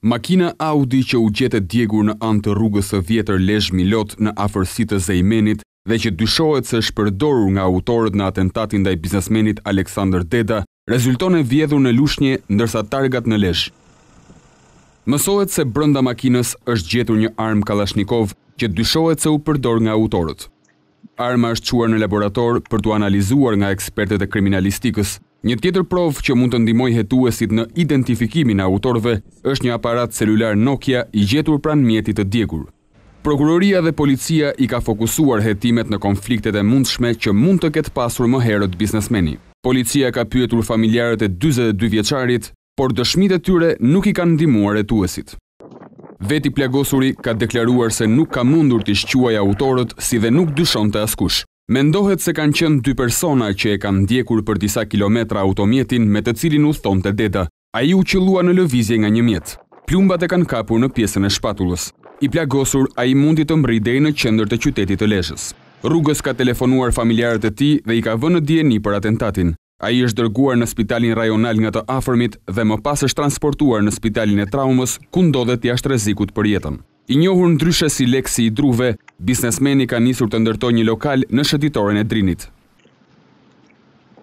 Makina Audi që u gjetë djegur në antë të rrugës së vjetër Lesh Milot në afërsi të Zejmenit dhe që dyshohet se përdorur nga autorët në atentatin ndaj biznesmenit Aleksandr Deda, rezulton e vjedhur në lushnjë ndërsa targat në Lesh. Mësohet se brenda makinës është gjetur një armë Kalashnikov që dyshohet se u përdor nga autorët arma është quar në laborator për të analizuar nga ekspertet e kriminalistikës. Një tjetër provë që mund të ndimoj hetuesit në identifikimin autorve është një aparat celular Nokia i gjetur pran mjetit të djegur. Prokuroria dhe policia i ka fokusuar hetimet në konfliktet e mundshme që mund të ketë pasur më herët biznesmeni. Policia ka pyetur familjarët e 22 vjeqarit, por dëshmit e tyre nuk i kanë ndimuar hetuesit veti plagosuri ka deklaruar se nuk ka mundur të shquaj autorët si dhe nuk dyshon të askush. Mendohet se kanë qënë dy persona që e kanë ndjekur për tisa kilometra automjetin me të cilin u thonë të deda, a ju që lua në lëvizje nga një mjetë. Plumbat e kanë kapur në pjesën e shpatullës. I plagosur a i mundi të mbridej në qëndër të qytetit të leshës. Rrugës ka telefonuar familjarët e ti dhe i ka vënë djeni për atentatin. A i është dërguar në spitalin rajonal nga të afërmit dhe më pas është transportuar në spitalin e traumës, ku ndodhe jashtë rezikut për jetën. I njohur në dryshe si leksi i druve, biznesmeni ka njësur të ndërtoj një lokal në shëtitorin e drinit.